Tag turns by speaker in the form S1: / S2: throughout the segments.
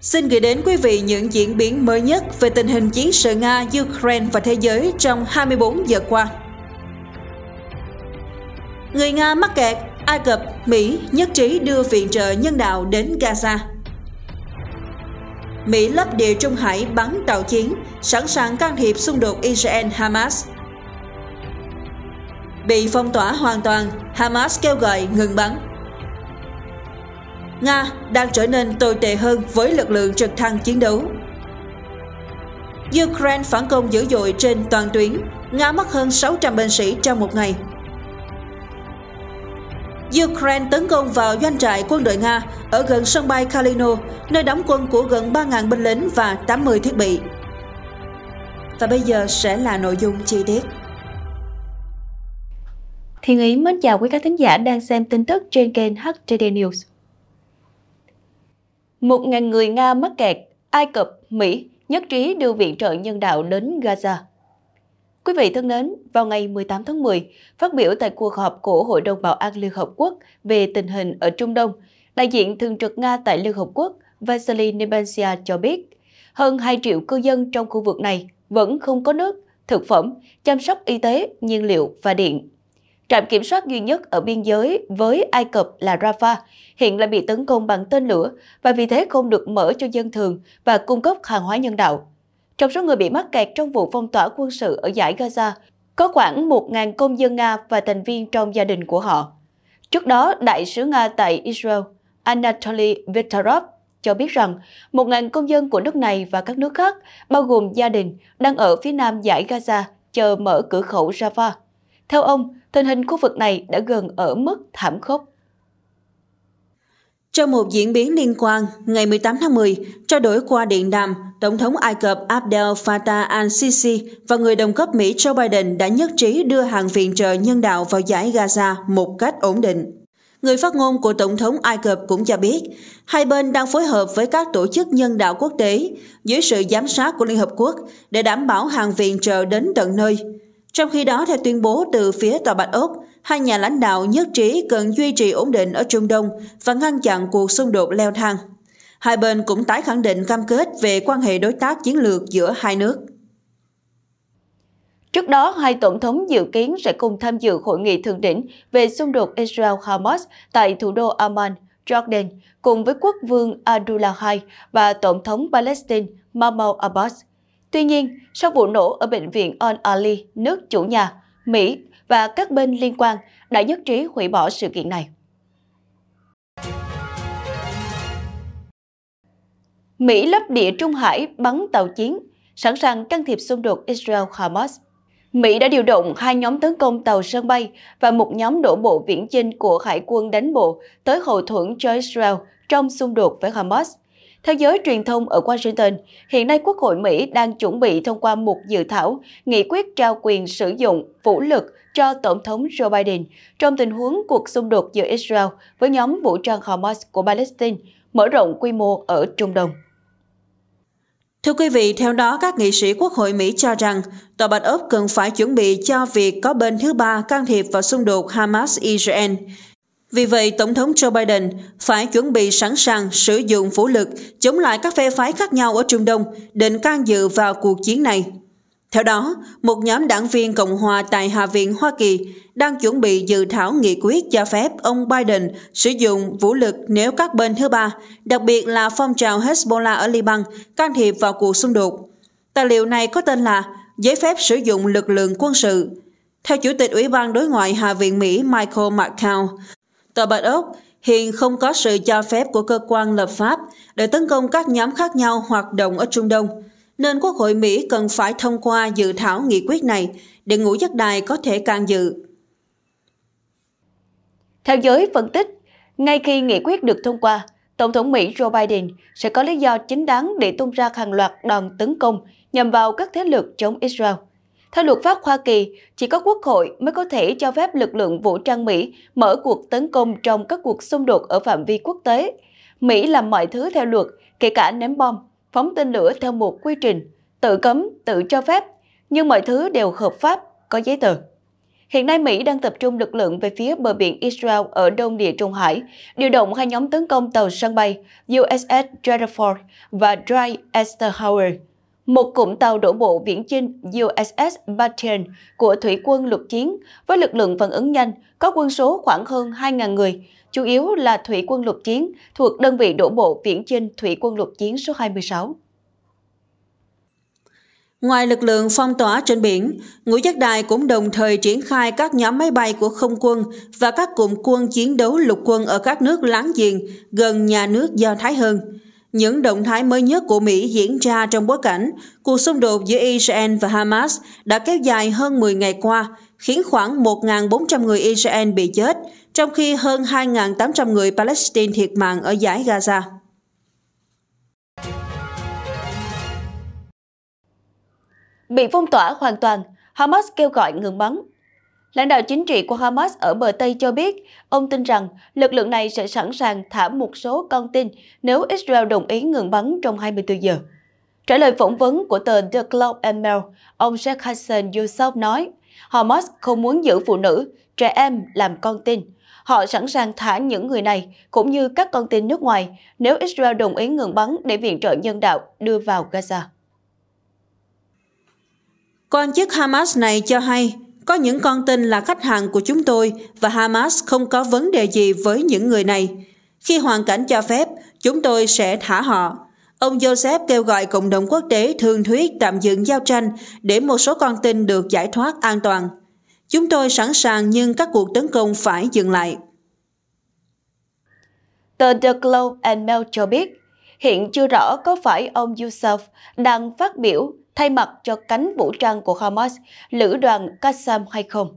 S1: Xin gửi đến quý vị những diễn biến mới nhất về tình hình chiến sự Nga, Ukraine và thế giới trong 24 giờ qua. Người Nga mắc kẹt, Ai Cập, Mỹ nhất trí đưa viện trợ nhân đạo đến Gaza. Mỹ lấp địa Trung Hải bắn tàu chiến, sẵn sàng can thiệp xung đột Israel-Hamas. Bị phong tỏa hoàn toàn, Hamas kêu gọi ngừng bắn. Nga đang trở nên tồi tệ hơn với lực lượng trực thăng chiến đấu. Ukraine phản công dữ dội trên toàn tuyến, Nga mất hơn 600 binh sĩ trong một ngày. Ukraine tấn công vào doanh trại quân đội Nga ở gần sân bay Kalino, nơi đóng quân của gần 3.000 binh lính và 80 thiết bị. Và bây giờ sẽ là nội dung chi tiết. Thiên Ý mến chào quý khán thính
S2: giả đang xem tin tức trên kênh HTD News. 1.000 người Nga mắc kẹt, Ai Cập, Mỹ nhất trí đưa viện trợ nhân đạo đến Gaza. Quý vị thân mến, vào ngày 18 tháng 10, phát biểu tại cuộc họp của Hội đồng Bảo an Liên Hợp Quốc về tình hình ở Trung Đông, đại diện thường trực Nga tại Liên Hợp Quốc Vasily Nebensia cho biết, hơn 2 triệu cư dân trong khu vực này vẫn không có nước, thực phẩm, chăm sóc y tế, nhiên liệu và điện. Trạm kiểm soát duy nhất ở biên giới với Ai Cập là Rafah hiện lại bị tấn công bằng tên lửa và vì thế không được mở cho dân thường và cung cấp hàng hóa nhân đạo. Trong số người bị mắc kẹt trong vụ phong tỏa quân sự ở giải Gaza, có khoảng 1.000 công dân Nga và thành viên trong gia đình của họ. Trước đó, Đại sứ Nga tại Israel, Anatoly Vektarov, cho biết rằng 1.000 công dân của nước này và các nước khác, bao gồm gia đình, đang ở phía nam giải Gaza chờ mở cửa khẩu Rafah. Theo ông, tình hình khu vực này đã gần ở mức
S1: thảm khốc. Trong một diễn biến liên quan, ngày 18 tháng 10, trao đổi qua điện đàm, Tổng thống Ai Cập Abdel Fattah al-Sisi và người đồng cấp Mỹ Joe Biden đã nhất trí đưa hàng viện trợ nhân đạo vào giải Gaza một cách ổn định. Người phát ngôn của Tổng thống Ai Cập cũng cho biết, hai bên đang phối hợp với các tổ chức nhân đạo quốc tế dưới sự giám sát của Liên Hợp Quốc để đảm bảo hàng viện trợ đến tận nơi. Trong khi đó, theo tuyên bố từ phía Tòa Bạch Ốc, hai nhà lãnh đạo nhất trí cần duy trì ổn định ở Trung Đông và ngăn chặn cuộc xung đột leo thang. Hai bên cũng tái khẳng định cam kết về quan hệ đối tác chiến lược giữa hai nước.
S2: Trước đó, hai tổng thống dự kiến sẽ cùng tham dự hội nghị thượng đỉnh về xung đột Israel-Hamas tại thủ đô Amman, Jordan, cùng với quốc vương Abdullah II và tổng thống Palestine Mahmoud Abbas. Tuy nhiên, sau vụ nổ ở bệnh viện Al Ali, nước chủ nhà, Mỹ và các bên liên quan đã nhất trí hủy bỏ sự kiện này. Mỹ lấp địa Trung Hải bắn tàu chiến, sẵn sàng can thiệp xung đột Israel-Hamas. Mỹ đã điều động hai nhóm tấn công tàu sân bay và một nhóm đổ bộ viễn chinh của Hải quân đánh bộ tới hậu thuẫn cho Israel trong xung đột với Hamas – theo giới truyền thông ở Washington, hiện nay Quốc hội Mỹ đang chuẩn bị thông qua một dự thảo nghị quyết trao quyền sử dụng vũ lực cho Tổng thống Joe Biden trong tình huống cuộc xung đột giữa Israel với nhóm vũ trang Hamas của Palestine mở rộng quy mô ở Trung
S1: Đông. Thưa quý vị, theo đó, các nghị sĩ Quốc hội Mỹ cho rằng Tòa Bạch Ốc cần phải chuẩn bị cho việc có bên thứ ba can thiệp vào xung đột Hamas-Israel. Vì vậy, Tổng thống Joe Biden phải chuẩn bị sẵn sàng sử dụng vũ lực chống lại các phe phái khác nhau ở Trung Đông định can dự vào cuộc chiến này. Theo đó, một nhóm đảng viên Cộng hòa tại Hạ viện Hoa Kỳ đang chuẩn bị dự thảo nghị quyết cho phép ông Biden sử dụng vũ lực nếu các bên thứ ba, đặc biệt là phong trào Hezbollah ở Liban, can thiệp vào cuộc xung đột. Tài liệu này có tên là Giấy phép sử dụng lực lượng quân sự. Theo Chủ tịch Ủy ban Đối ngoại Hạ viện Mỹ Michael McCown, Tòa Bạch Ốc hiện không có sự cho phép của cơ quan lập pháp để tấn công các nhóm khác nhau hoạt động ở Trung Đông, nên Quốc hội Mỹ cần phải thông qua dự thảo nghị quyết này để ngũ giác đài có thể can dự.
S2: Theo giới phân tích, ngay khi nghị quyết được thông qua, Tổng thống Mỹ Joe Biden sẽ có lý do chính đáng để tung ra hàng loạt đòn tấn công nhằm vào các thế lực chống Israel – theo luật pháp Hoa Kỳ, chỉ có Quốc hội mới có thể cho phép lực lượng vũ trang Mỹ mở cuộc tấn công trong các cuộc xung đột ở phạm vi quốc tế. Mỹ làm mọi thứ theo luật, kể cả ném bom, phóng tên lửa theo một quy trình, tự cấm, tự cho phép, nhưng mọi thứ đều hợp pháp, có giấy tờ. Hiện nay Mỹ đang tập trung lực lượng về phía bờ biển Israel ở đông địa Trung Hải, điều động hai nhóm tấn công tàu sân bay USS Gerald Ford và Dry Howard một cụm tàu đổ bộ viễn chinh USS Bataan của thủy quân lục chiến với lực lượng phản ứng nhanh có quân số khoảng hơn 2.000 người, chủ yếu là thủy quân lục chiến thuộc đơn vị đổ bộ viễn chinh thủy quân lục
S1: chiến số 26. Ngoài lực lượng phong tỏa trên biển, Ngũ Giác Đài cũng đồng thời triển khai các nhóm máy bay của không quân và các cụm quân chiến đấu lục quân ở các nước láng giềng gần nhà nước Do Thái hơn. Những động thái mới nhất của Mỹ diễn ra trong bối cảnh cuộc xung đột giữa Israel và Hamas đã kéo dài hơn 10 ngày qua, khiến khoảng 1.400 người Israel bị chết, trong khi hơn 2.800 người Palestine thiệt mạng ở giải Gaza. Bị phong tỏa hoàn
S2: toàn, Hamas kêu gọi ngừng bắn Lãnh đạo chính trị của Hamas ở bờ Tây cho biết, ông tin rằng lực lượng này sẽ sẵn sàng thả một số con tin nếu Israel đồng ý ngừng bắn trong 24 giờ. Trả lời phỏng vấn của tờ The Globe and Mail, ông Sheikh Hassan Youssef nói, Hamas không muốn giữ phụ nữ, trẻ em làm con tin. Họ sẵn sàng thả những người này, cũng như các con tin nước ngoài, nếu Israel đồng ý ngừng bắn để viện trợ nhân đạo đưa vào Gaza.
S1: Quan chức Hamas này cho hay, có những con tin là khách hàng của chúng tôi và Hamas không có vấn đề gì với những người này. Khi hoàn cảnh cho phép, chúng tôi sẽ thả họ. Ông Joseph kêu gọi cộng đồng quốc tế thường thuyết tạm dừng giao tranh để một số con tin được giải thoát an toàn. Chúng tôi sẵn sàng nhưng các cuộc tấn công phải dừng lại. Tờ The Globe and Mail cho biết, hiện chưa
S2: rõ có phải ông Yusuf đang phát biểu thay mặt cho cánh vũ trang của Hamas, lữ đoàn Qassam hay không?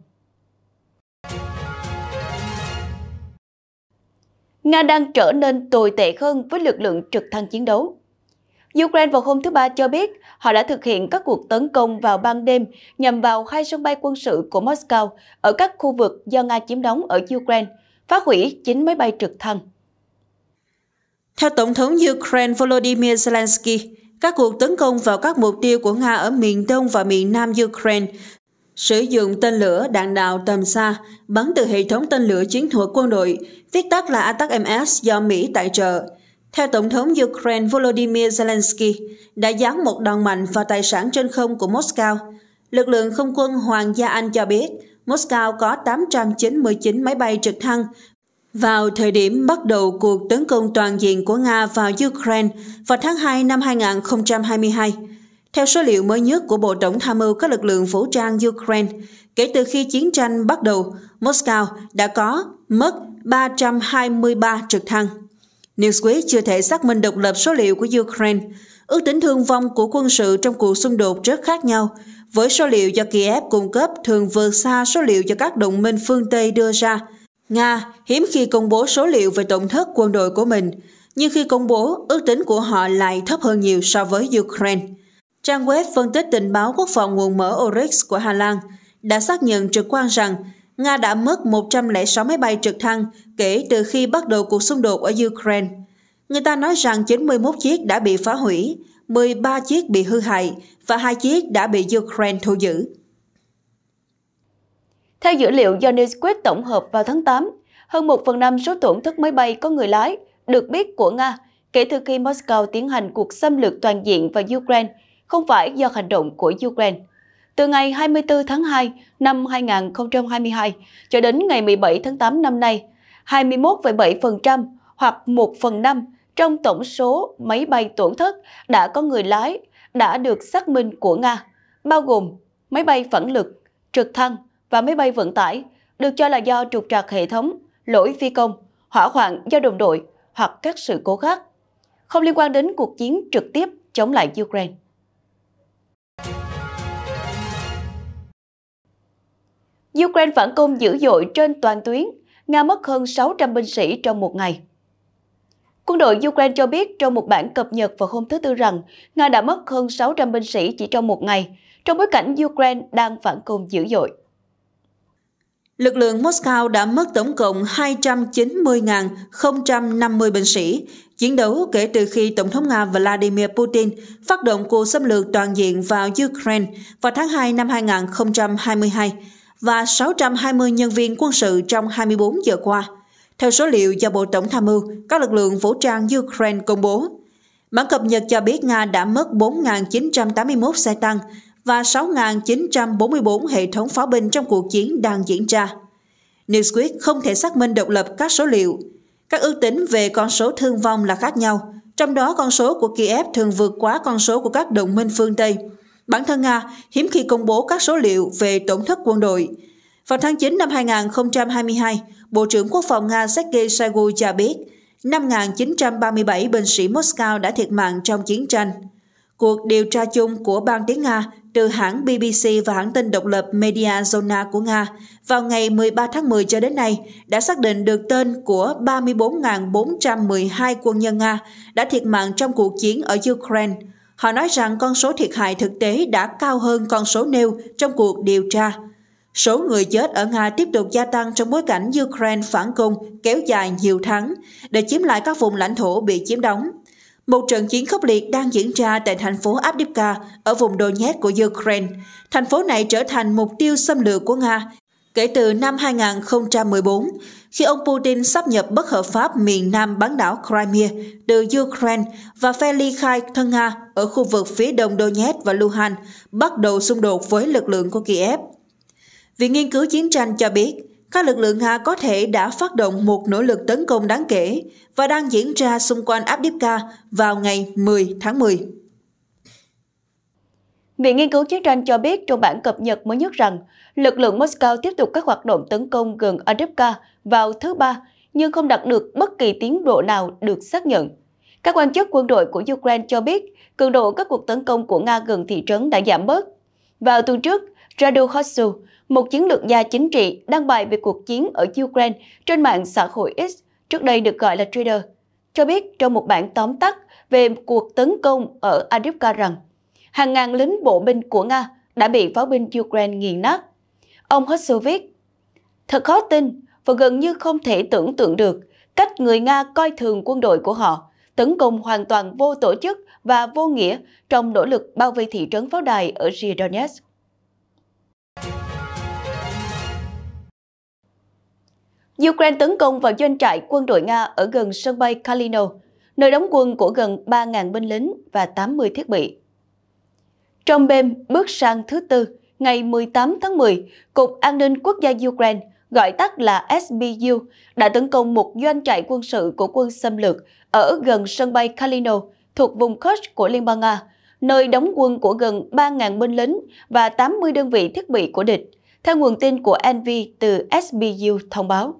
S2: Nga đang trở nên tồi tệ hơn với lực lượng trực thăng chiến đấu. Ukraine vào hôm thứ Ba cho biết họ đã thực hiện các cuộc tấn công vào ban đêm nhằm vào hai sân bay quân sự của Moscow ở các khu vực do Nga chiếm đóng ở Ukraine, phá
S1: hủy 9 máy bay trực thăng. Theo Tổng thống Ukraine Volodymyr Zelensky, các cuộc tấn công vào các mục tiêu của Nga ở miền đông và miền nam Ukraine, sử dụng tên lửa đạn đạo tầm xa, bắn từ hệ thống tên lửa chiến thuật quân đội, viết tắt là ATACMS do Mỹ tài trợ. Theo Tổng thống Ukraine Volodymyr Zelensky, đã giáng một đòn mạnh vào tài sản trên không của Moscow. Lực lượng không quân Hoàng gia Anh cho biết, Moscow có 899 máy bay trực thăng vào thời điểm bắt đầu cuộc tấn công toàn diện của Nga vào Ukraine vào tháng 2 năm 2022, theo số liệu mới nhất của Bộ Tổng tham mưu các lực lượng vũ trang Ukraine, kể từ khi chiến tranh bắt đầu, Moscow đã có mất 323 trực thăng. Newsweek chưa thể xác minh độc lập số liệu của Ukraine. Ước tính thương vong của quân sự trong cuộc xung đột rất khác nhau, với số liệu do Kiev cung cấp thường vượt xa số liệu do các đồng minh phương Tây đưa ra – Nga hiếm khi công bố số liệu về tổn thất quân đội của mình, nhưng khi công bố, ước tính của họ lại thấp hơn nhiều so với Ukraine. Trang web phân tích tình báo quốc phòng nguồn mở Oryx của Hà Lan đã xác nhận trực quan rằng Nga đã mất 106 máy bay trực thăng kể từ khi bắt đầu cuộc xung đột ở Ukraine. Người ta nói rằng 91 chiếc đã bị phá hủy, 13 chiếc bị hư hại và hai chiếc đã bị Ukraine thu giữ. Theo dữ liệu do Newsquest tổng hợp vào tháng 8,
S2: hơn 1 phần năm số tổn thất máy bay có người lái được biết của Nga kể từ khi Moscow tiến hành cuộc xâm lược toàn diện vào Ukraine không phải do hành động của Ukraine. Từ ngày 24 tháng 2 năm 2022 cho đến ngày 17 tháng 8 năm nay, 21,7% hoặc 1 phần 5 trong tổng số máy bay tổn thất đã có người lái đã được xác minh của Nga, bao gồm máy bay phản lực, trực thăng, và máy bay vận tải được cho là do trục trặc hệ thống, lỗi phi công, hỏa hoạn do đồng đội hoặc các sự cố khác, không liên quan đến cuộc chiến trực tiếp chống lại Ukraine. Ukraine phản công dữ dội trên toàn tuyến, Nga mất hơn 600 binh sĩ trong một ngày. Quân đội Ukraine cho biết trong một bản cập nhật vào hôm thứ Tư rằng Nga đã mất hơn 600 binh sĩ chỉ trong một ngày, trong bối cảnh Ukraine
S1: đang phản công dữ dội lực lượng Moscow đã mất tổng cộng 290.050 binh sĩ, chiến đấu kể từ khi Tổng thống Nga Vladimir Putin phát động cuộc xâm lược toàn diện vào Ukraine vào tháng 2 năm 2022 và 620 nhân viên quân sự trong 24 giờ qua, theo số liệu do Bộ Tổng tham mưu các lực lượng vũ trang Ukraine công bố. Bản cập nhật cho biết Nga đã mất 4.981 xe tăng, và 6.944 hệ thống pháo binh trong cuộc chiến đang diễn ra. Newsweek không thể xác minh độc lập các số liệu. Các ước tính về con số thương vong là khác nhau, trong đó con số của Kiev thường vượt quá con số của các đồng minh phương Tây. Bản thân Nga hiếm khi công bố các số liệu về tổn thất quân đội. Vào tháng 9 năm 2022, Bộ trưởng Quốc phòng Nga Sergei Shoigu cho biết 5.937 binh sĩ Moscow đã thiệt mạng trong chiến tranh. Cuộc điều tra chung của Ban tiếng Nga từ hãng BBC và hãng tin độc lập Mediazona của Nga, vào ngày 13 tháng 10 cho đến nay đã xác định được tên của 34.412 quân nhân Nga đã thiệt mạng trong cuộc chiến ở Ukraine. Họ nói rằng con số thiệt hại thực tế đã cao hơn con số nêu trong cuộc điều tra. Số người chết ở Nga tiếp tục gia tăng trong bối cảnh Ukraine phản công kéo dài nhiều tháng để chiếm lại các vùng lãnh thổ bị chiếm đóng. Một trận chiến khốc liệt đang diễn ra tại thành phố Avdiivka ở vùng Donetsk của Ukraine. Thành phố này trở thành mục tiêu xâm lược của Nga kể từ năm 2014, khi ông Putin sắp nhập bất hợp pháp miền nam bán đảo Crimea từ Ukraine và phe ly khai thân Nga ở khu vực phía đông Donetsk và Luhansk bắt đầu xung đột với lực lượng của Kiev. Viện nghiên cứu chiến tranh cho biết, các lực lượng Nga có thể đã phát động một nỗ lực tấn công đáng kể và đang diễn ra xung quanh Abdivka vào ngày 10 tháng 10.
S2: Viện Nghiên cứu Chiến tranh cho biết trong bản cập nhật mới nhất rằng lực lượng Moscow tiếp tục các hoạt động tấn công gần Adepka vào thứ Ba nhưng không đạt được bất kỳ tiến độ nào được xác nhận. Các quan chức quân đội của Ukraine cho biết cường độ các cuộc tấn công của Nga gần thị trấn đã giảm bớt. Vào tuần trước, Radu Hossu, một chiến lược gia chính trị đăng bài về cuộc chiến ở Ukraine trên mạng xã hội X, trước đây được gọi là Twitter, cho biết trong một bản tóm tắt về cuộc tấn công ở Adivka rằng hàng ngàn lính bộ binh của Nga đã bị pháo binh Ukraine nghiền nát. Ông Husser viết, Thật khó tin và gần như không thể tưởng tượng được cách người Nga coi thường quân đội của họ, tấn công hoàn toàn vô tổ chức và vô nghĩa trong nỗ lực bao vây thị trấn pháo đài ở Donetsk. Ukraine tấn công vào doanh trại quân đội Nga ở gần sân bay Kalino, nơi đóng quân của gần 3.000 binh lính và 80 thiết bị. Trong đêm bước sang thứ Tư, ngày 18 tháng 10, Cục An ninh Quốc gia Ukraine, gọi tắt là SBU, đã tấn công một doanh trại quân sự của quân xâm lược ở gần sân bay Kalino thuộc vùng Kursk của Liên bang Nga, nơi đóng quân của gần 3.000 binh lính và 80 đơn vị thiết bị của địch, theo nguồn tin của NV từ SBU thông báo.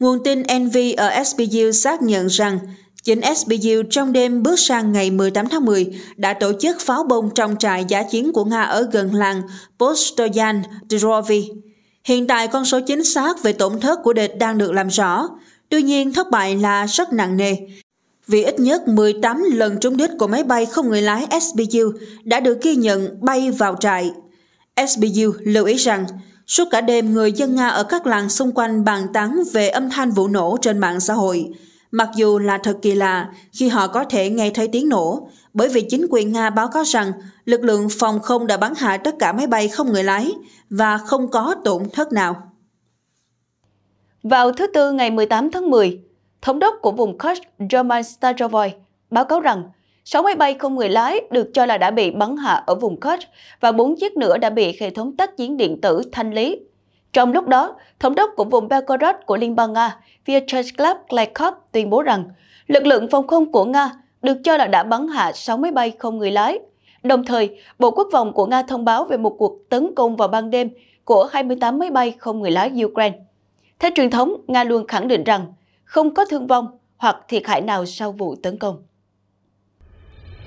S1: Nguồn tin NV ở SBU xác nhận rằng chính SBU trong đêm bước sang ngày 18 tháng 10 đã tổ chức pháo bông trong trại giả chiến của Nga ở gần làng Postoyan Drovi. Hiện tại con số chính xác về tổn thất của địch đang được làm rõ. Tuy nhiên thất bại là rất nặng nề. Vì ít nhất 18 lần trúng đích của máy bay không người lái SBU đã được ghi nhận bay vào trại. SBU lưu ý rằng Suốt cả đêm người dân Nga ở các làng xung quanh bàn tán về âm thanh vụ nổ trên mạng xã hội. Mặc dù là thật kỳ lạ khi họ có thể nghe thấy tiếng nổ, bởi vì chính quyền Nga báo cáo rằng lực lượng phòng không đã bắn hạ tất cả máy bay không người lái và không có tổn thất nào.
S2: Vào thứ Tư ngày 18 tháng 10, thống đốc của vùng Kursk German Starovoy báo cáo rằng 6 máy bay không người lái được cho là đã bị bắn hạ ở vùng Kerch và 4 chiếc nữa đã bị hệ thống tác chiến điện tử thanh lý. Trong lúc đó, thống đốc của vùng Belgorod của Liên bang Nga Vyacheslav Klykov tuyên bố rằng lực lượng phòng không của Nga được cho là đã bắn hạ 6 máy bay không người lái. Đồng thời, Bộ Quốc phòng của Nga thông báo về một cuộc tấn công vào ban đêm của 28 máy bay không người lái Ukraine. Theo truyền thống, Nga luôn khẳng định rằng không có thương vong hoặc thiệt hại nào sau vụ tấn công.